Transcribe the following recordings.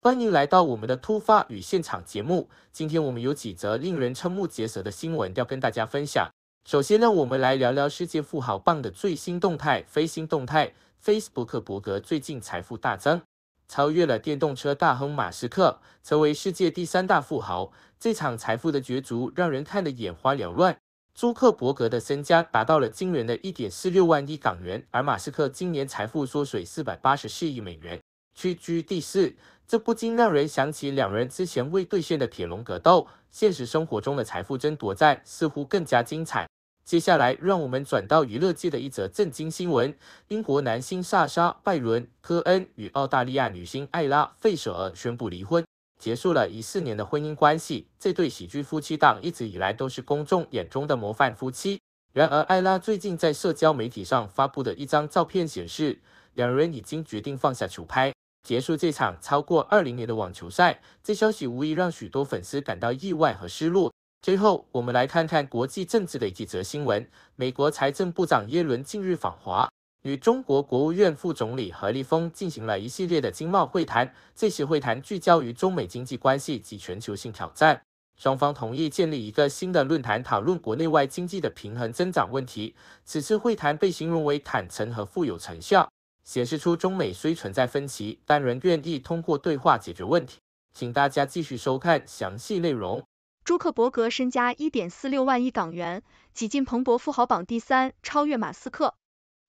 欢迎来到我们的突发与现场节目。今天我们有几则令人瞠目结舌的新闻要跟大家分享。首先，让我们来聊聊世界富豪榜的最新动态。飞新动态：Facebook 伯格最近财富大增，超越了电动车大亨马斯克，成为世界第三大富豪。这场财富的角逐让人看得眼花缭乱。朱克伯格的身家达到了惊人的一点四六万亿港元，而马斯克今年财富缩水四百八十四亿美元，屈居第四。这不禁让人想起两人之前未兑现的铁笼格斗。现实生活中的财富争夺战似乎更加精彩。接下来，让我们转到娱乐界的一则震惊新闻：英国男星萨沙·拜伦·科恩与澳大利亚女星艾拉·费舍尔宣布离婚，结束了一四年的婚姻关系。这对喜剧夫妻档一直以来都是公众眼中的模范夫妻。然而，艾拉最近在社交媒体上发布的一张照片显示，两人已经决定放下球拍。结束这场超过二零年的网球赛，这消息无疑让许多粉丝感到意外和失落。最后，我们来看看国际政治的几则新闻：美国财政部长耶伦近日访华，与中国国务院副总理何立峰进行了一系列的经贸会谈。这次会谈聚焦于中美经济关系及全球性挑战，双方同意建立一个新的论坛，讨论国内外经济的平衡增长问题。此次会谈被形容为坦诚和富有成效。显示出中美虽存在分歧，但仍愿意通过对话解决问题。请大家继续收看详细内容。朱克伯格身家1.46万亿港元，挤进彭博富豪榜第三，超越马斯克。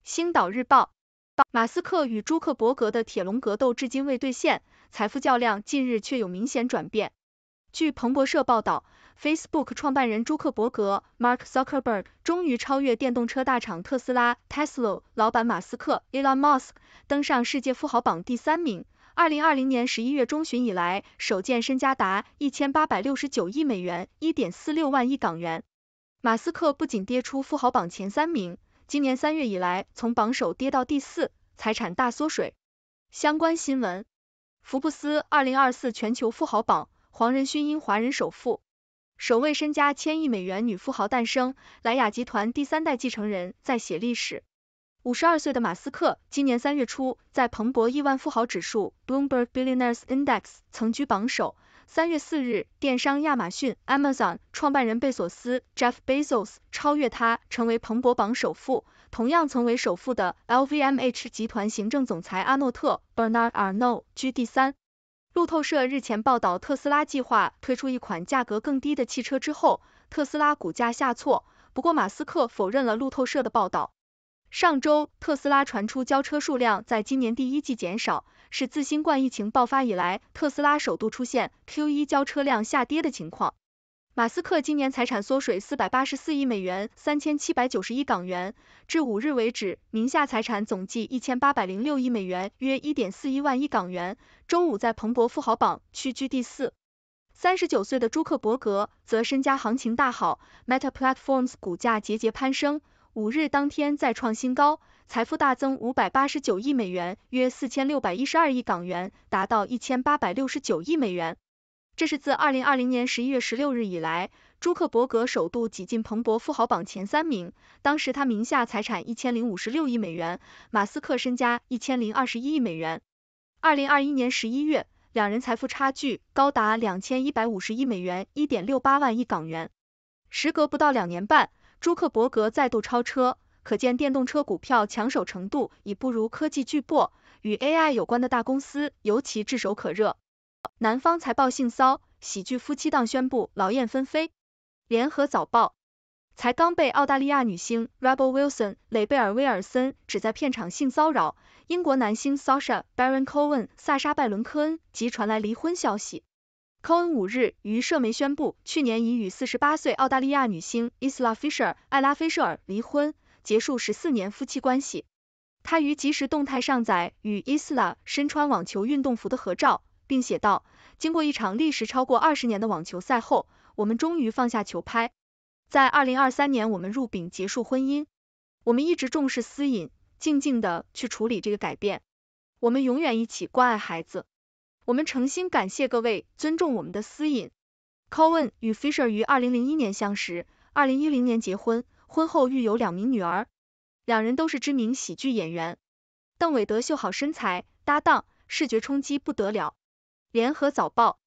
星岛日报，马斯克与朱克伯格的铁笼格斗至今未兑现，财富较量近日却有明显转变。据彭博社报道。Facebook 创办人朱克伯格 Mark Zuckerberg 终于超越电动车大厂特斯拉 Tesla 老板马斯克 Elon Musk 登上世界富豪榜第三名。二零二零年十一月中旬以来，首建身家达一千八百六十九亿美元，一点四六万亿港元。马斯克不仅跌出富豪榜前三名，今年三月以来从榜首跌到第四，财产大缩水。相关新闻：福布斯二零二四全球富豪榜，黄仁勋因华人首富。首位身家千亿美元女富豪诞生，莱雅集团第三代继承人在写历史。五十二岁的马斯克今年三月初在彭博亿万富豪指数 （Bloomberg Billionaires Index） 曾居榜首。三月四日，电商亚马逊 （Amazon） 创办人贝索斯 （Jeff Bezos） 超越他，成为彭博榜首富。同样曾为首富的 LVMH 集团行政总裁阿诺特 （Bernard Arnault） 居第三。路透社日前报道，特斯拉计划推出一款价格更低的汽车之后，特斯拉股价下挫。不过，马斯克否认了路透社的报道。上周，特斯拉传出交车数量在今年第一季减少，是自新冠疫情爆发以来特斯拉首度出现 Q1 交车辆下跌的情况。马斯克今年财产缩水四百八十四亿美元，三千七百九十亿港元。至五日为止，名下财产总计一千八百零六亿美元，约一点四一万亿港元。周五在彭博富豪榜屈居第四。三十九岁的朱克伯格则身家行情大好，Meta Platforms 股价节节攀升，五日当天再创新高，财富大增五百八十九亿美元，约四千六百一十二亿港元，达到一千八百六十九亿美元。这是自二零二零年十一月十六日以来，朱克伯格首度挤进彭博富豪榜前三名。当时他名下财产一千零五十六亿美元，马斯克身家一千零二十一亿美元。二零二一年十一月，两人财富差距高达两千一百五十亿美元（一点六八万亿港元）。时隔不到两年半，朱克伯格再度超车，可见电动车股票抢手程度已不如科技巨擘，与 AI 有关的大公司尤其炙手可热。南方财报性骚喜剧夫妻档宣布劳燕分飞。联合早报才刚被澳大利亚女星 Rebel Wilson 雷贝尔威尔森指在片场性骚扰，英国男星 Sasha Baron Cohen 萨沙拜伦科恩即传来离婚消息。科恩五日于社媒宣布，去年已与四十八岁澳大利亚女星 Isla Fisher 艾拉菲舍尔离婚，结束十四年夫妻关系。他于即时动态上载与 Isla 身穿网球运动服的合照。并写道，经过一场历时超过二十年的网球赛后，我们终于放下球拍。在二零二三年，我们入禀结束婚姻。我们一直重视私隐，静静的去处理这个改变。我们永远一起关爱孩子。我们诚心感谢各位尊重我们的私隐。Colin 与 Fisher 于二零零一年相识，二零一零年结婚，婚后育有两名女儿。两人都是知名喜剧演员。邓伟德秀好身材，搭档，视觉冲击不得了。联合早报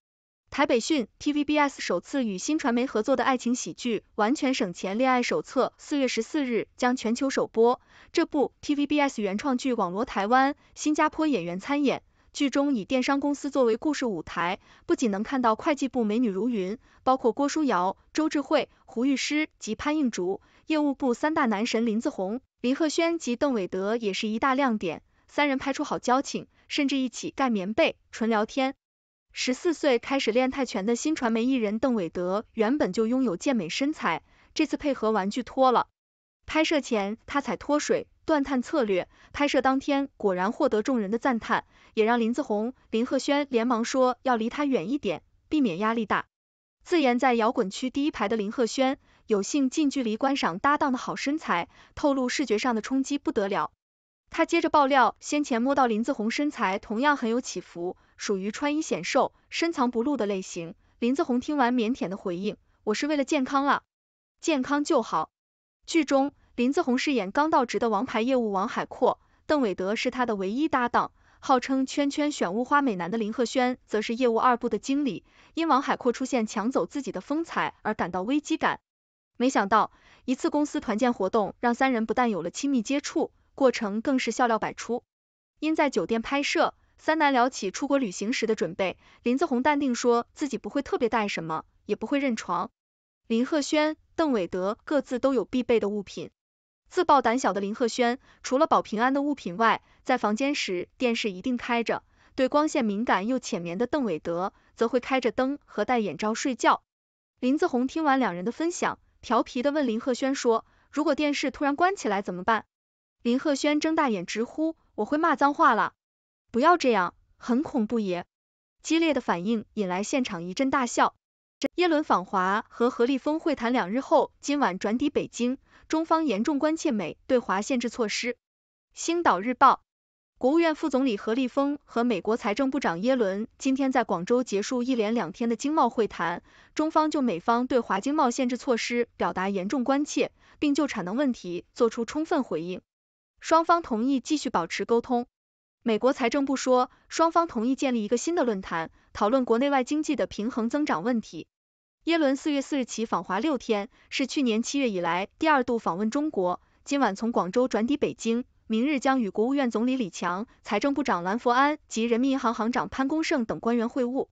台北讯 TVBS 首次与新传媒合作的爱情喜剧《完全省钱恋爱手册》四月十四日将全球首播。这部 TVBS 原创剧网罗台湾、新加坡演员参演，剧中以电商公司作为故事舞台，不仅能看到会计部美女如云，包括郭书瑶、周智慧、胡玉诗及潘应竹，业务部三大男神林子闳、林鹤轩及邓伟德也是一大亮点，三人拍出好交情，甚至一起盖棉被、纯聊天。十四岁开始练泰拳的新传媒艺人邓伟德，原本就拥有健美身材，这次配合玩具脱了。拍摄前他采脱水断碳策略，拍摄当天果然获得众人的赞叹，也让林子宏、林赫轩连忙说要离他远一点，避免压力大。自言在摇滚区第一排的林赫轩，有幸近距离观赏搭档的好身材，透露视觉上的冲击不得了。他接着爆料，先前摸到林子宏身材同样很有起伏。属于穿衣显瘦、深藏不露的类型。林子红听完腼腆的回应：“我是为了健康啊，健康就好。”剧中，林子红饰演刚到职的王牌业务王海阔，邓伟德是他的唯一搭档。号称圈圈选物花美男的林赫轩则是业务二部的经理，因王海阔出现抢走自己的风采而感到危机感。没想到，一次公司团建活动让三人不但有了亲密接触，过程更是笑料百出。因在酒店拍摄。三男聊起出国旅行时的准备，林子红淡定说自己不会特别带什么，也不会认床。林鹤轩、邓伟德各自都有必备的物品。自爆胆小的林鹤轩，除了保平安的物品外，在房间时电视一定开着。对光线敏感又浅眠的邓伟德，则会开着灯和戴眼罩睡觉。林子红听完两人的分享，调皮的问林鹤轩说：“如果电视突然关起来怎么办？”林鹤轩睁大眼直呼：“我会骂脏话了。”不要这样，很恐怖耶！激烈的反应引来现场一阵大笑。耶伦访华和何立峰会谈两日后，今晚转抵北京，中方严重关切美对华限制措施。星岛日报，国务院副总理何立峰和美国财政部长耶伦今天在广州结束一连两天的经贸会谈，中方就美方对华经贸限制措施表达严重关切，并就产能问题作出充分回应，双方同意继续保持沟通。美国财政部说，双方同意建立一个新的论坛，讨论国内外经济的平衡增长问题。耶伦四月四日起访华六天，是去年七月以来第二度访问中国。今晚从广州转抵北京，明日将与国务院总理李强、财政部长兰佛安及人民银行行长潘功胜等官员会晤。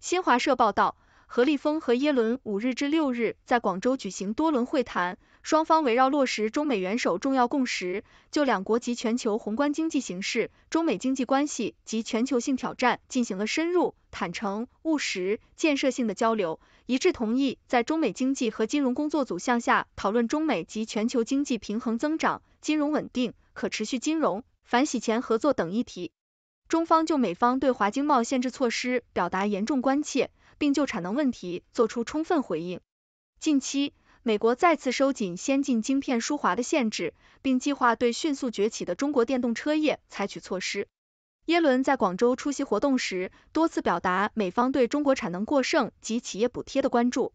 新华社报道，何立峰和耶伦五日至六日在广州举行多轮会谈。双方围绕落实中美元首重要共识，就两国及全球宏观经济形势、中美经济关系及全球性挑战进行了深入、坦诚、务实、建设性的交流，一致同意在中美经济和金融工作组向下讨论中美及全球经济平衡增长、金融稳定、可持续金融、反洗钱合作等议题。中方就美方对华经贸限制措施表达严重关切，并就产能问题作出充分回应。近期，美国再次收紧先进晶片输华的限制，并计划对迅速崛起的中国电动车业采取措施。耶伦在广州出席活动时，多次表达美方对中国产能过剩及企业补贴的关注。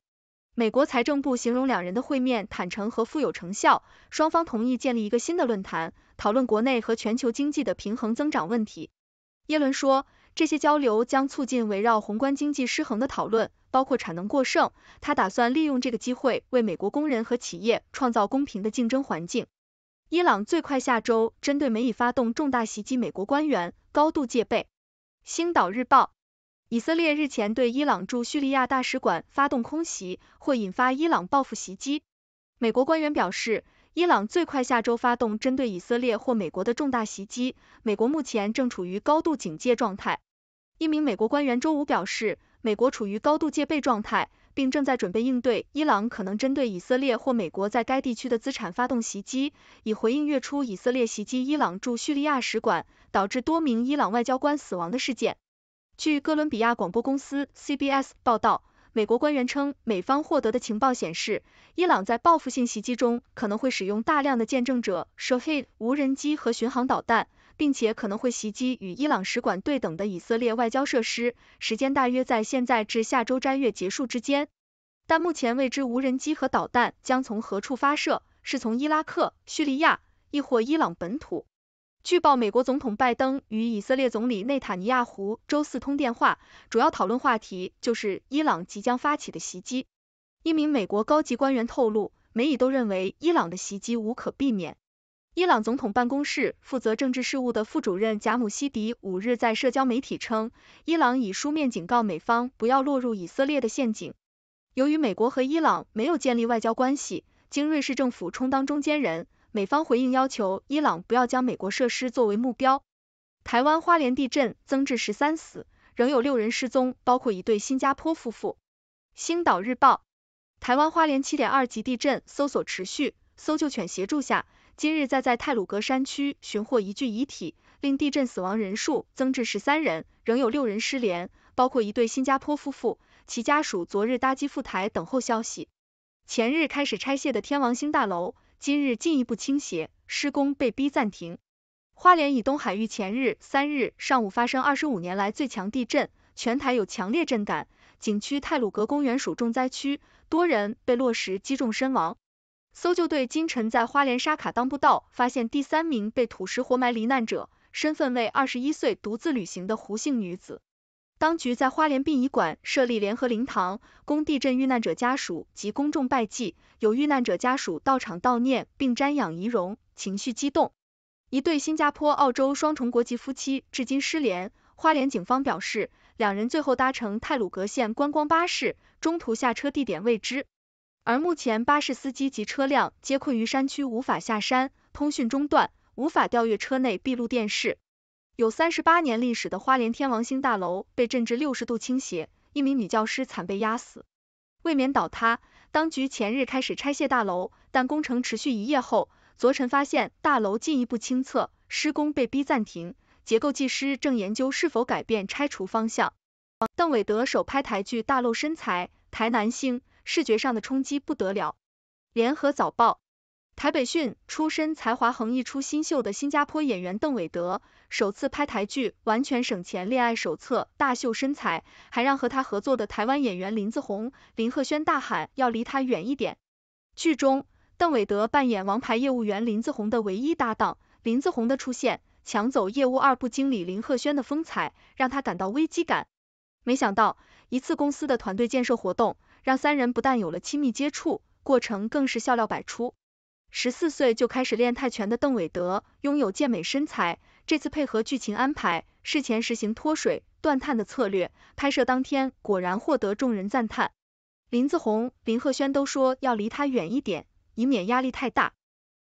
美国财政部形容两人的会面坦诚和富有成效，双方同意建立一个新的论坛，讨论国内和全球经济的平衡增长问题。耶伦说。这些交流将促进围绕宏观经济失衡的讨论，包括产能过剩。他打算利用这个机会为美国工人和企业创造公平的竞争环境。伊朗最快下周针对美以发动重大袭击，美国官员高度戒备。星岛日报：以色列日前对伊朗驻叙利亚大使馆发动空袭，或引发伊朗报复袭击。美国官员表示。伊朗最快下周发动针对以色列或美国的重大袭击，美国目前正处于高度警戒状态。一名美国官员周五表示，美国处于高度戒备状态，并正在准备应对伊朗可能针对以色列或美国在该地区的资产发动袭击，以回应月初以色列袭击伊朗驻叙利亚使馆，导致多名伊朗外交官死亡的事件。据哥伦比亚广播公司 （CBS） 报道。美国官员称，美方获得的情报显示，伊朗在报复性袭击中可能会使用大量的见证者 Shahed 无人机和巡航导弹，并且可能会袭击与伊朗使馆对等的以色列外交设施，时间大约在现在至下周斋月结束之间。但目前未知无人机和导弹将从何处发射，是从伊拉克、叙利亚，亦或伊朗本土？据报，美国总统拜登与以色列总理内塔尼亚胡周四通电话，主要讨论话题就是伊朗即将发起的袭击。一名美国高级官员透露，美以都认为伊朗的袭击无可避免。伊朗总统办公室负责政治事务的副主任贾姆希迪五日在社交媒体称，伊朗已书面警告美方不要落入以色列的陷阱。由于美国和伊朗没有建立外交关系，经瑞士政府充当中间人。美方回应要求伊朗不要将美国设施作为目标。台湾花莲地震增至十三死，仍有六人失踪，包括一对新加坡夫妇。星岛日报：台湾花莲七点二级地震搜索持续，搜救犬协助下，今日再在泰鲁格山区寻获一具遗体，令地震死亡人数增至十三人，仍有六人失联，包括一对新加坡夫妇，其家属昨日搭机赴台等候消息。前日开始拆卸的天王星大楼。今日进一步倾斜，施工被逼暂停。花莲以东海域前日三日上午发生二十五年来最强地震，全台有强烈震感，景区泰鲁格公园属重灾区，多人被落石击中身亡。搜救队今晨在花莲沙卡当步道发现第三名被土石活埋罹难者，身份为二十一岁独自旅行的胡姓女子。当局在花莲殡仪馆设立联合灵堂，供地震遇难者家属及公众拜祭。有遇难者家属到场悼念并瞻仰遗容，情绪激动。一对新加坡、澳洲双重国籍夫妻至今失联。花莲警方表示，两人最后搭乘泰鲁格线观光巴士，中途下车地点未知。而目前巴士司机及车辆皆困于山区，无法下山，通讯中断，无法调阅车内闭路电视。有三十八年历史的花莲天王星大楼被震至六十度倾斜，一名女教师惨被压死，为免倒塌，当局前日开始拆卸大楼，但工程持续一夜后，昨晨发现大楼进一步倾侧，施工被逼暂停，结构技师正研究是否改变拆除方向。邓伟德首拍台剧大露身材，台南星视觉上的冲击不得了。联合早报。台北讯，出身才华横溢、出新秀的新加坡演员邓伟德首次拍台剧，完全省钱，恋爱手册大秀身材，还让和他合作的台湾演员林子宏、林鹤轩大喊要离他远一点。剧中，邓伟德扮演王牌业务员林子宏的唯一搭档，林子宏的出现抢走业务二部经理林鹤轩的风采，让他感到危机感。没想到，一次公司的团队建设活动，让三人不但有了亲密接触，过程更是笑料百出。十四岁就开始练泰拳的邓伟德拥有健美身材，这次配合剧情安排，事前实行脱水断碳的策略，拍摄当天果然获得众人赞叹。林子宏、林赫轩都说要离他远一点，以免压力太大。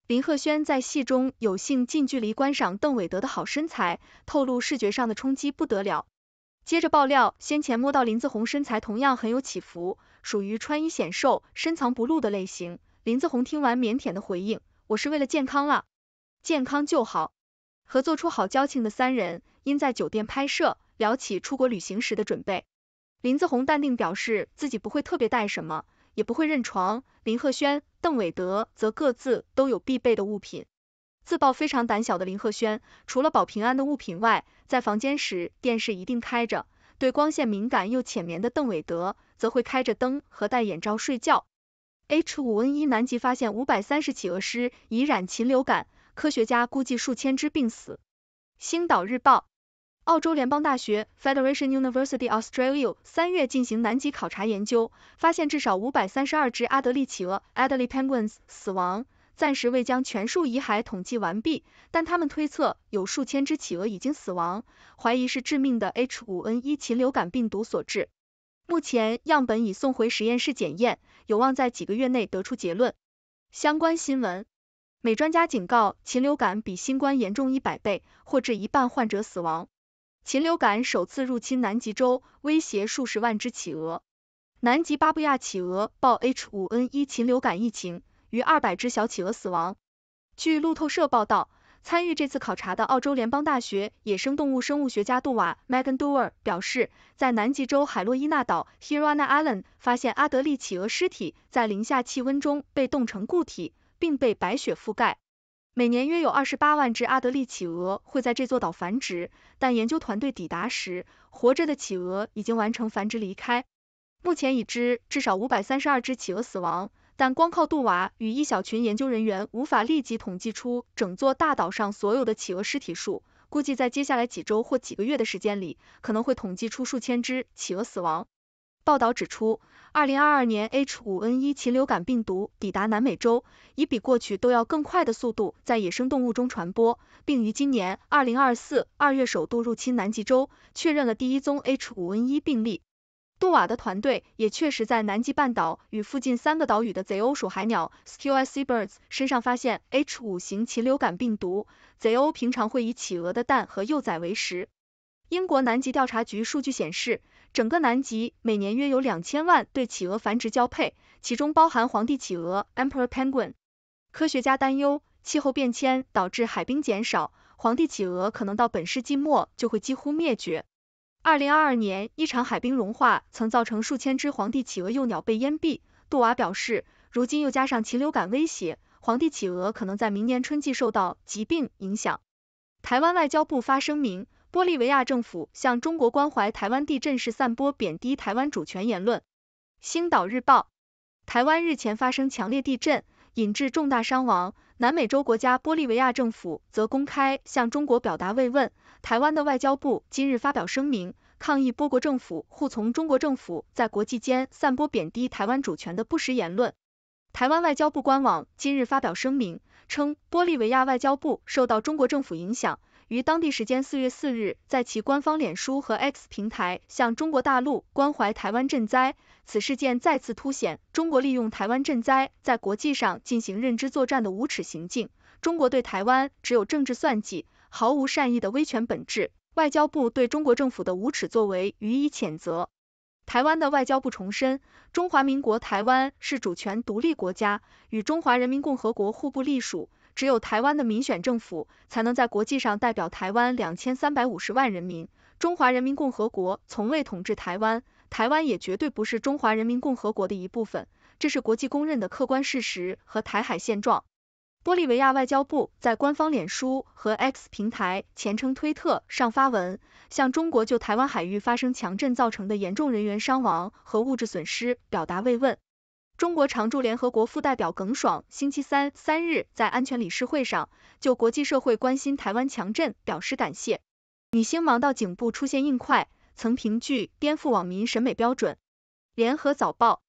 林赫轩在戏中有幸近距离观赏邓伟德的好身材，透露视觉上的冲击不得了。接着爆料，先前摸到林子宏身材同样很有起伏，属于穿衣显瘦、深藏不露的类型。林子鸿听完腼腆的回应：“我是为了健康了，健康就好。”合作出好交情的三人因在酒店拍摄，聊起出国旅行时的准备。林子鸿淡定表示自己不会特别带什么，也不会认床。林鹤轩、邓伟德则各自都有必备的物品。自曝非常胆小的林鹤轩，除了保平安的物品外，在房间时电视一定开着。对光线敏感又浅眠的邓伟德，则会开着灯和戴眼罩睡觉。H 五 N 一南极发现五百三十企鹅尸已染禽流感，科学家估计数千只病死。星岛日报，澳洲联邦大学 Federation University Australia 三月进行南极考察研究，发现至少五百三十二只阿德利企鹅 Adelie Penguins 死亡，暂时未将全数遗骸统计完毕，但他们推测有数千只企鹅已经死亡，怀疑是致命的 H 五 N 一禽流感病毒所致。目前样本已送回实验室检验。有望在几个月内得出结论。相关新闻：美专家警告，禽流感比新冠严重一百倍，或致一半患者死亡。禽流感首次入侵南极洲，威胁数十万只企鹅。南极巴布亚企鹅报 H5N1 禽流感疫情，逾二百只小企鹅死亡。据路透社报道。参与这次考察的澳洲联邦大学野生动物生物学家杜瓦 Megan Duer 表示，在南极洲海洛伊纳岛 h i r o a n a Island 发现阿德利企鹅尸体在零下气温中被冻成固体，并被白雪覆盖。每年约有二十八万只阿德利企鹅会在这座岛繁殖，但研究团队抵达时，活着的企鹅已经完成繁殖离开。目前已知至少五百三十二只企鹅死亡。但光靠杜瓦与一小群研究人员无法立即统计出整座大岛上所有的企鹅尸体数，估计在接下来几周或几个月的时间里，可能会统计出数千只企鹅死亡。报道指出，2022年 H5N1 禽流感病毒抵达南美洲，以比过去都要更快的速度在野生动物中传播，并于今年2024年2月首度入侵南极洲，确认了第一宗 H5N1 病例。杜瓦的团队也确实在南极半岛与附近三个岛屿的贼鸥属海鸟 s q u i seabirds） 身上发现 H5 型禽流感病毒。贼鸥平常会以企鹅的蛋和幼崽为食。英国南极调查局数据显示，整个南极每年约有两千万对企鹅繁殖交配，其中包含皇帝企鹅 （emperor penguin）。科学家担忧气候变迁导致海冰减少，皇帝企鹅可能到本世纪末就会几乎灭绝。二零二二年，一场海冰融化曾造成数千只皇帝企鹅幼鸟被淹毙。杜瓦表示，如今又加上禽流感威胁，皇帝企鹅可能在明年春季受到疾病影响。台湾外交部发声明，玻利维亚政府向中国关怀台湾地震时散播贬低台湾主权言论。星岛日报，台湾日前发生强烈地震，引致重大伤亡。南美洲国家玻利维亚政府则公开向中国表达慰问。台湾的外交部今日发表声明，抗议波国政府护从中国政府在国际间散播贬低台湾主权的不实言论。台湾外交部官网今日发表声明称，玻利维亚外交部受到中国政府影响。于当地时间四月四日，在其官方脸书和 X 平台向中国大陆关怀台湾赈灾，此事件再次凸显中国利用台湾赈灾在国际上进行认知作战的无耻行径。中国对台湾只有政治算计，毫无善意的威权本质。外交部对中国政府的无耻作为予以谴责。台湾的外交部重申，中华民国台湾是主权独立国家，与中华人民共和国互不隶属。只有台湾的民选政府才能在国际上代表台湾两千三百五十万人民。中华人民共和国从未统治台湾，台湾也绝对不是中华人民共和国的一部分，这是国际公认的客观事实和台海现状。玻利维亚外交部在官方脸书和 X 平台（前称推特）上发文，向中国就台湾海域发生强震造成的严重人员伤亡和物质损失表达慰问。中国常驻联合国副代表耿爽星期三三日在安全理事会上就国际社会关心台湾强震表示感谢。女星忙到颈部出现硬块，曾凭剧颠覆网民审美标准。联合早报，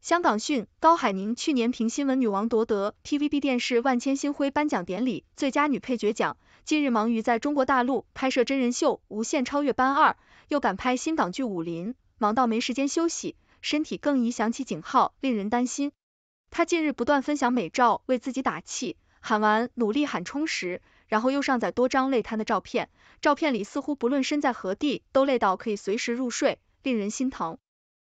香港讯，高海宁去年凭《新闻女王》夺得 TVB 电视万千星辉颁奖典礼最佳女配角奖，近日忙于在中国大陆拍摄真人秀《无限超越班二》，又赶拍新港剧《武林》，忙到没时间休息。身体更易想起警号，令人担心。他近日不断分享美照，为自己打气，喊完努力喊充实，然后又上载多张累瘫的照片，照片里似乎不论身在何地，都累到可以随时入睡，令人心疼。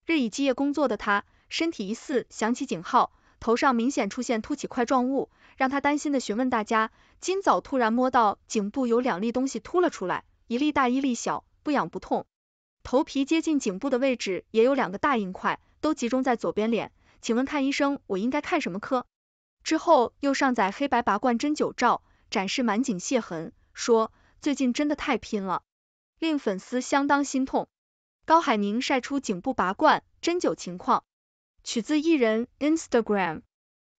日以继夜工作的他，身体疑似想起警号，头上明显出现凸起块状物，让他担心的询问大家，今早突然摸到颈部有两粒东西凸了出来，一粒大，一粒小，不痒不痛。头皮接近颈部的位置也有两个大硬块，都集中在左边脸，请问看医生我应该看什么科？之后又上载黑白拔罐针灸照，展示满颈血痕，说最近真的太拼了，令粉丝相当心痛。高海宁晒出颈部拔罐针灸情况，取自艺人 Instagram。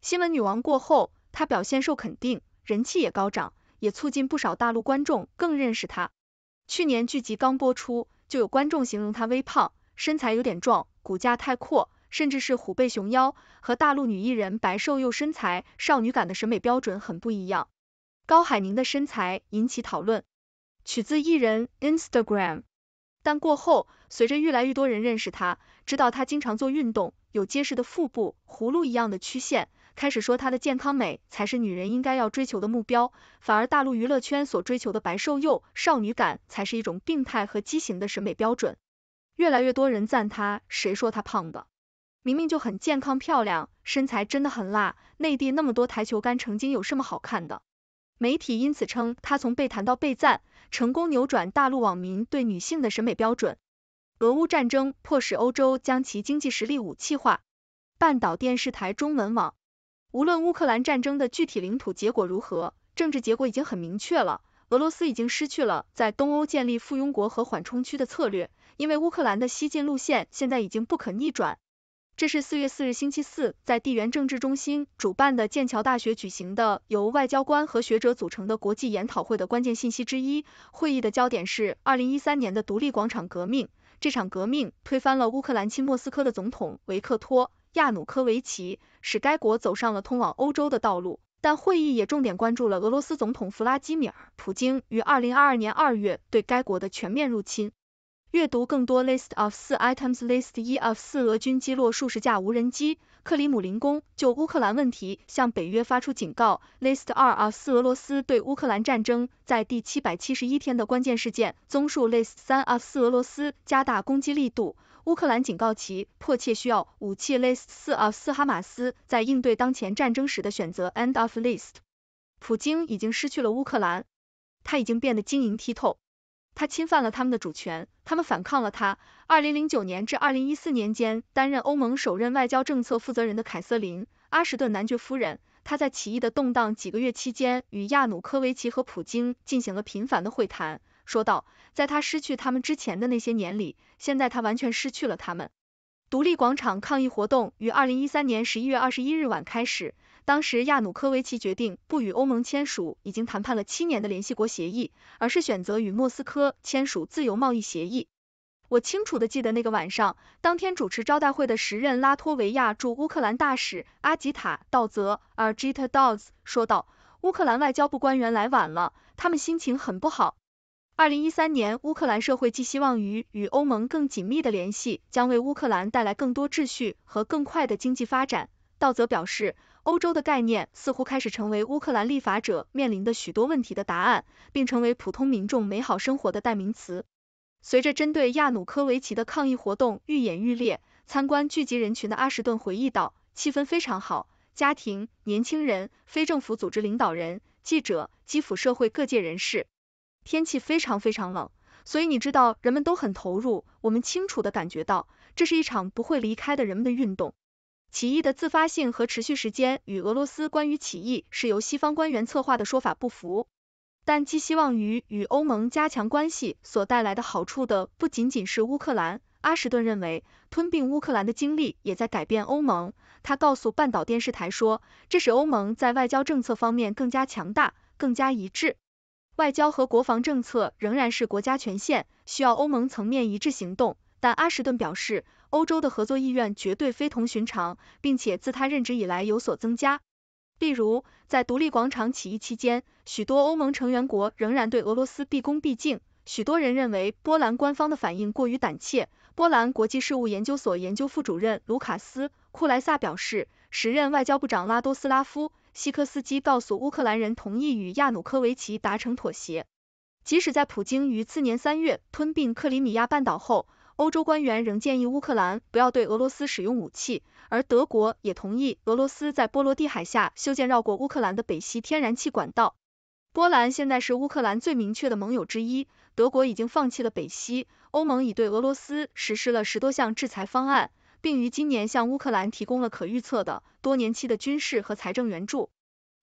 新闻女王过后，她表现受肯定，人气也高涨，也促进不少大陆观众更认识她。去年剧集刚播出。就有观众形容她微胖，身材有点壮，骨架太阔，甚至是虎背熊腰，和大陆女艺人白瘦又身材少女感的审美标准很不一样。高海宁的身材引起讨论，取自艺人 Instagram。但过后，随着越来越多人认识她，知道她经常做运动，有结实的腹部，葫芦一样的曲线。开始说她的健康美才是女人应该要追求的目标，反而大陆娱乐圈所追求的白瘦幼少女感才是一种病态和畸形的审美标准。越来越多人赞她，谁说她胖的？明明就很健康漂亮，身材真的很辣。内地那么多台球杆，曾经有什么好看的？媒体因此称她从被弹到被赞，成功扭转大陆网民对女性的审美标准。俄乌战争迫使欧洲将其经济实力武器化。半岛电视台中文网。无论乌克兰战争的具体领土结果如何，政治结果已经很明确了。俄罗斯已经失去了在东欧建立附庸国和缓冲区的策略，因为乌克兰的西进路线现在已经不可逆转。这是四月四日星期四在地缘政治中心主办的剑桥大学举行的由外交官和学者组成的国际研讨会的关键信息之一。会议的焦点是二零一三年的独立广场革命，这场革命推翻了乌克兰亲莫斯科的总统维克托。亚努科维奇使该国走上了通往欧洲的道路，但会议也重点关注了俄罗斯总统弗拉基米尔·普京于二零二二年二月对该国的全面入侵。阅读更多：List of 四 items List 一 of 四俄军击落数十架无人机，克里姆林宫就乌克兰问题向北约发出警告。List 二 of 四俄罗斯对乌克兰战争在第七百七十一天的关键事件综述。List 三 of 四俄罗斯加大攻击力度。乌克兰警告其迫切需要武器。List 四啊，四哈马斯在应对当前战争时的选择。End of list。普京已经失去了乌克兰，他已经变得晶莹剔透，他侵犯了他们的主权，他们反抗了他。二零零九年至二零一四年间担任欧盟首任外交政策负责人的凯瑟琳·阿什顿男爵夫人，她在起义的动荡几个月期间与亚努科维奇和普京进行了频繁的会谈，说道：“在他失去他们之前的那些年里。”现在他完全失去了他们。独立广场抗议活动于二零一三年十一月二十一日晚开始。当时亚努科维奇决定不与欧盟签署已经谈判了七年的联系国协议，而是选择与莫斯科签署自由贸易协议。我清楚的记得那个晚上，当天主持招待会的时任拉脱维亚驻乌克兰大使阿吉塔·道泽 （Agita d s 说道：“乌克兰外交部官员来晚了，他们心情很不好。”二零一三年，乌克兰社会寄希望于与欧盟更紧密的联系，将为乌克兰带来更多秩序和更快的经济发展。道泽表示，欧洲的概念似乎开始成为乌克兰立法者面临的许多问题的答案，并成为普通民众美好生活的代名词。随着针对亚努科维奇的抗议活动愈演愈烈，参观聚集人群的阿什顿回忆道：“气氛非常好，家庭、年轻人、非政府组织领导人、记者、基辅社会各界人士。”天气非常非常冷，所以你知道人们都很投入。我们清楚地感觉到，这是一场不会离开的人们的运动。起义的自发性和持续时间与俄罗斯关于起义是由西方官员策划的说法不符。但寄希望于与欧盟加强关系所带来的好处的不仅仅是乌克兰。阿什顿认为，吞并乌克兰的经历也在改变欧盟。他告诉半岛电视台说，这使欧盟在外交政策方面更加强大，更加一致。外交和国防政策仍然是国家权限，需要欧盟层面一致行动。但阿什顿表示，欧洲的合作意愿绝对非同寻常，并且自他任职以来有所增加。例如，在独立广场起义期间，许多欧盟成员国仍然对俄罗斯毕恭毕敬。许多人认为波兰官方的反应过于胆怯。波兰国际事务研究所研究副主任卢卡斯·库莱萨表示，时任外交部长拉多斯拉夫。希科斯基告诉乌克兰人同意与亚努科维奇达成妥协，即使在普京于次年三月吞并克里米亚半岛后，欧洲官员仍建议乌克兰不要对俄罗斯使用武器，而德国也同意俄罗斯在波罗的海下修建绕过乌克兰的北溪天然气管道。波兰现在是乌克兰最明确的盟友之一，德国已经放弃了北溪，欧盟已对俄罗斯实施了十多项制裁方案。并于今年向乌克兰提供了可预测的多年期的军事和财政援助。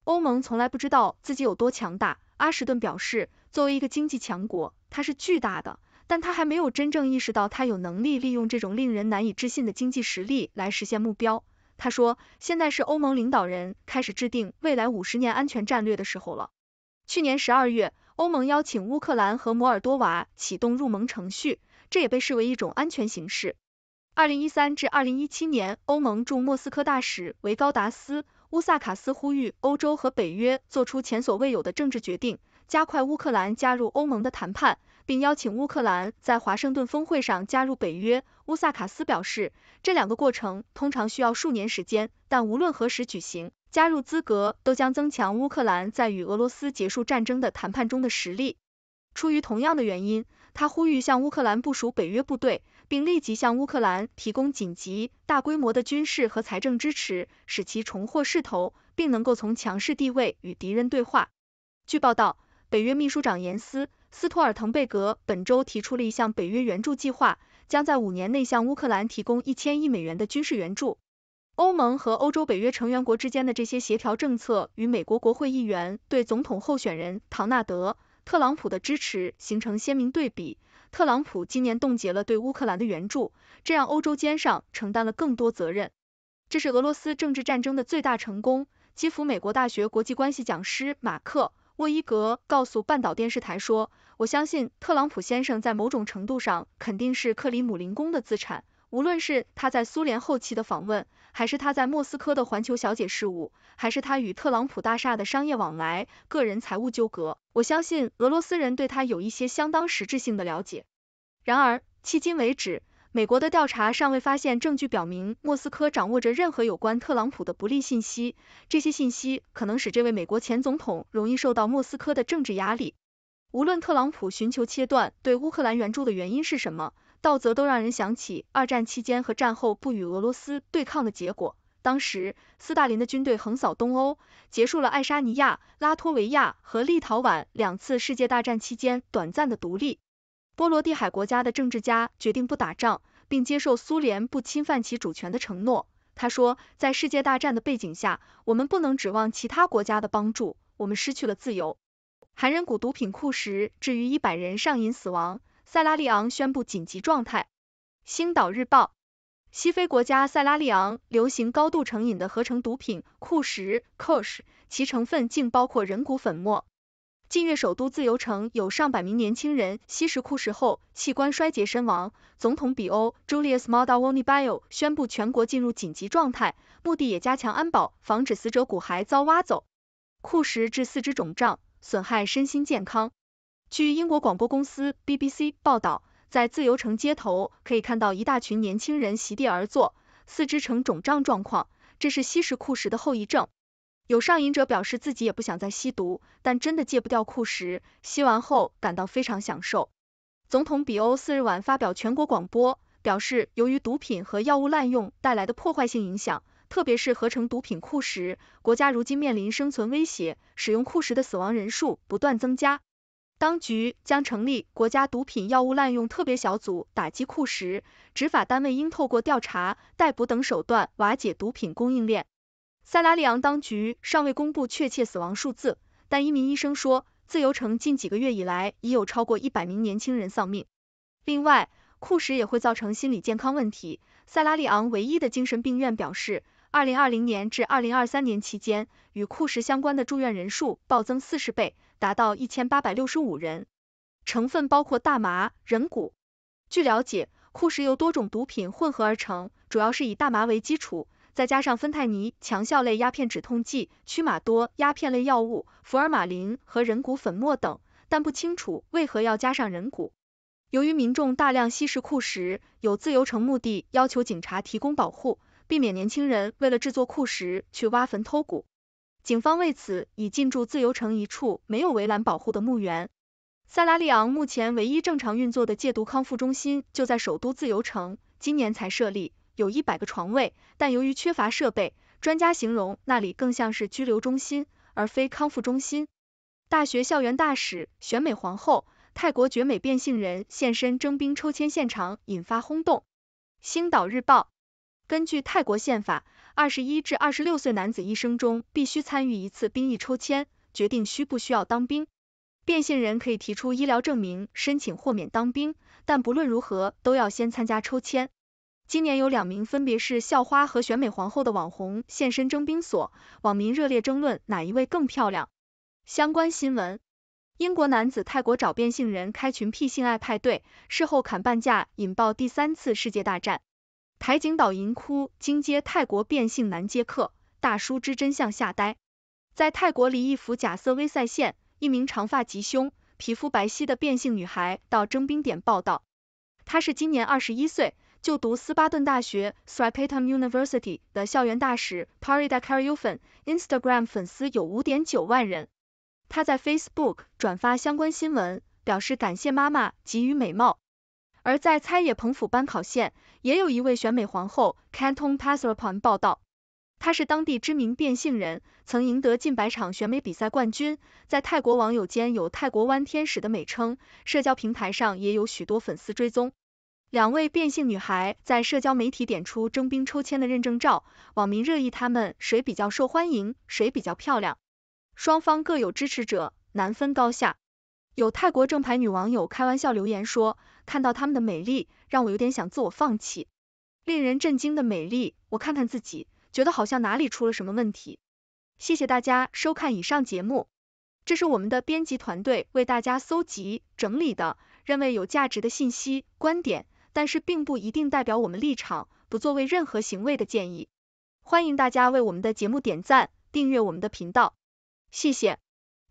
欧盟从来不知道自己有多强大，阿什顿表示，作为一个经济强国，它是巨大的，但他还没有真正意识到他有能力利用这种令人难以置信的经济实力来实现目标。他说，现在是欧盟领导人开始制定未来五十年安全战略的时候了。去年十二月，欧盟邀请乌克兰和摩尔多瓦启动入盟程序，这也被视为一种安全形式。二零一三至二零一七年，欧盟驻莫斯科大使维高达斯·乌萨卡斯呼吁欧洲和北约做出前所未有的政治决定，加快乌克兰加入欧盟的谈判，并邀请乌克兰在华盛顿峰会上加入北约。乌萨卡斯表示，这两个过程通常需要数年时间，但无论何时举行，加入资格都将增强乌克兰在与俄罗斯结束战争的谈判中的实力。出于同样的原因，他呼吁向乌克兰部署北约部队。并立即向乌克兰提供紧急、大规模的军事和财政支持，使其重获势头，并能够从强势地位与敌人对话。据报道，北约秘书长严斯·斯托尔滕贝格本周提出了一项北约援助计划，将在五年内向乌克兰提供一千亿美元的军事援助。欧盟和欧洲北约成员国之间的这些协调政策，与美国国会议员对总统候选人唐纳德·特朗普的支持形成鲜明对比。特朗普今年冻结了对乌克兰的援助，这让欧洲肩上承担了更多责任。这是俄罗斯政治战争的最大成功。基辅美国大学国际关系讲师马克·沃伊格告诉半岛电视台说：“我相信特朗普先生在某种程度上肯定是克里姆林宫的资产，无论是他在苏联后期的访问。”还是他在莫斯科的环球小姐事务，还是他与特朗普大厦的商业往来、个人财务纠葛，我相信俄罗斯人对他有一些相当实质性的了解。然而，迄今为止，美国的调查尚未发现证据表明莫斯科掌握着任何有关特朗普的不利信息，这些信息可能使这位美国前总统容易受到莫斯科的政治压力。无论特朗普寻求切断对乌克兰援助的原因是什么。道则都让人想起二战期间和战后不与俄罗斯对抗的结果。当时，斯大林的军队横扫东欧，结束了爱沙尼亚、拉脱维亚和立陶宛两次世界大战期间短暂的独立。波罗的海国家的政治家决定不打仗，并接受苏联不侵犯其主权的承诺。他说，在世界大战的背景下，我们不能指望其他国家的帮助，我们失去了自由。韩人谷毒品库时，至于一百人上瘾死亡。塞拉利昂宣布紧急状态。星岛日报，西非国家塞拉利昂流行高度成瘾的合成毒品库什 k u s h 其成分竟包括人骨粉末。近月，首都自由城有上百名年轻人吸食库什后器官衰竭身亡。总统比欧 （Julius m o d a w o n i b i o 宣布全国进入紧急状态，目的也加强安保，防止死者骨骸遭挖走。库什致四肢肿胀，损害身心健康。据英国广播公司 BBC 报道，在自由城街头可以看到一大群年轻人席地而坐，四肢呈肿胀状况，这是吸食酷食的后遗症。有上瘾者表示自己也不想再吸毒，但真的戒不掉酷食，吸完后感到非常享受。总统比欧四日晚发表全国广播，表示由于毒品和药物滥用带来的破坏性影响，特别是合成毒品酷食，国家如今面临生存威胁，使用酷食的死亡人数不断增加。当局将成立国家毒品药物滥用特别小组打击库什，执法单位应透过调查、逮捕等手段瓦解毒品供应链。塞拉利昂当局尚未公布确切死亡数字，但一名医生说，自由城近几个月以来已有超过一百名年轻人丧命。另外，库什也会造成心理健康问题。塞拉利昂唯一的精神病院表示，二零二零年至二零二三年期间，与库什相关的住院人数暴增四十倍。达到一千八百六十五人，成分包括大麻、人骨。据了解，库什由多种毒品混合而成，主要是以大麻为基础，再加上芬太尼、强效类鸦片止痛剂、曲马多、鸦片类药物、福尔马林和人骨粉末等，但不清楚为何要加上人骨。由于民众大量吸食库什，有自由城目的要求警察提供保护，避免年轻人为了制作库什去挖坟偷骨。警方为此已进驻自由城一处没有围栏保护的墓园。塞拉利昂目前唯一正常运作的戒毒康复中心就在首都自由城，今年才设立，有一百个床位，但由于缺乏设备，专家形容那里更像是拘留中心而非康复中心。大学校园大使、选美皇后、泰国绝美变性人现身征兵抽签现场，引发轰动。星岛日报。根据泰国宪法，二十一至二十六岁男子一生中必须参与一次兵役抽签，决定需不需要当兵。变性人可以提出医疗证明申请豁免当兵，但不论如何都要先参加抽签。今年有两名分别是校花和选美皇后的网红现身征兵所，网民热烈争论哪一位更漂亮。相关新闻：英国男子泰国找变性人开群 P 性爱派对，事后砍半价，引爆第三次世界大战。台警岛淫窟惊接泰国变性男接客，大叔知真相吓呆。在泰国离异府假瑟威塞县，一名长发及胸、皮肤白皙的变性女孩到征兵点报道。她是今年二十一岁，就读斯巴顿大学 s r i p a t a m University） 的校园大使 Parida Karuwan，Instagram 粉丝有五点九万人。她在 Facebook 转发相关新闻，表示感谢妈妈给予美貌。而在猜野彭府班考县也有一位选美皇后 c a n t o n p a s e r p o n 报道，她是当地知名变性人，曾赢得近百场选美比赛冠军，在泰国网友间有“泰国湾天使”的美称，社交平台上也有许多粉丝追踪。两位变性女孩在社交媒体点出征兵抽签的认证照，网民热议她们谁比较受欢迎，谁比较漂亮，双方各有支持者，难分高下。有泰国正牌女网友开玩笑留言说。看到他们的美丽，让我有点想自我放弃。令人震惊的美丽，我看看自己，觉得好像哪里出了什么问题。谢谢大家收看以上节目，这是我们的编辑团队为大家搜集整理的，认为有价值的信息、观点，但是并不一定代表我们立场，不作为任何行为的建议。欢迎大家为我们的节目点赞、订阅我们的频道，谢谢。